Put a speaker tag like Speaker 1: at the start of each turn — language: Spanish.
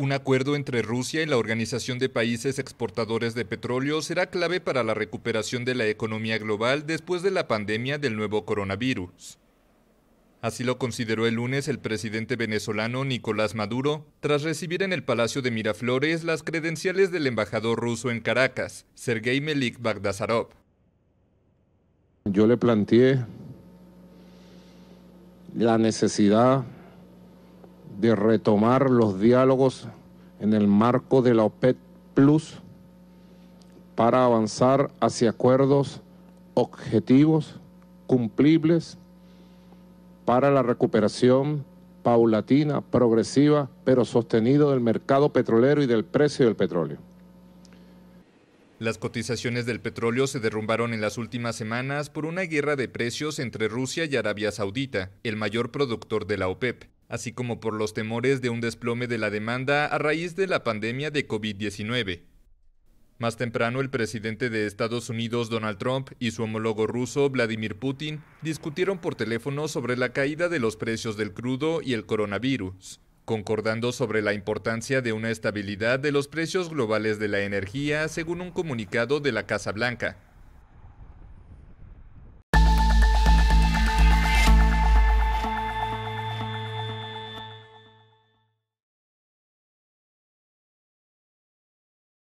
Speaker 1: Un acuerdo entre Rusia y la Organización de Países Exportadores de Petróleo será clave para la recuperación de la economía global después de la pandemia del nuevo coronavirus. Así lo consideró el lunes el presidente venezolano Nicolás Maduro tras recibir en el Palacio de Miraflores las credenciales del embajador ruso en Caracas, Sergei Melik Bagdasarov.
Speaker 2: Yo le planteé la necesidad de retomar los diálogos en el marco de la OPEP Plus para avanzar hacia acuerdos objetivos, cumplibles, para la recuperación paulatina, progresiva, pero sostenido del mercado petrolero y del precio del petróleo.
Speaker 1: Las cotizaciones del petróleo se derrumbaron en las últimas semanas por una guerra de precios entre Rusia y Arabia Saudita, el mayor productor de la OPEP así como por los temores de un desplome de la demanda a raíz de la pandemia de COVID-19. Más temprano, el presidente de Estados Unidos, Donald Trump, y su homólogo ruso, Vladimir Putin, discutieron por teléfono sobre la caída de los precios del crudo y el coronavirus, concordando sobre la importancia de una estabilidad de los precios globales de la energía, según un comunicado de la Casa Blanca.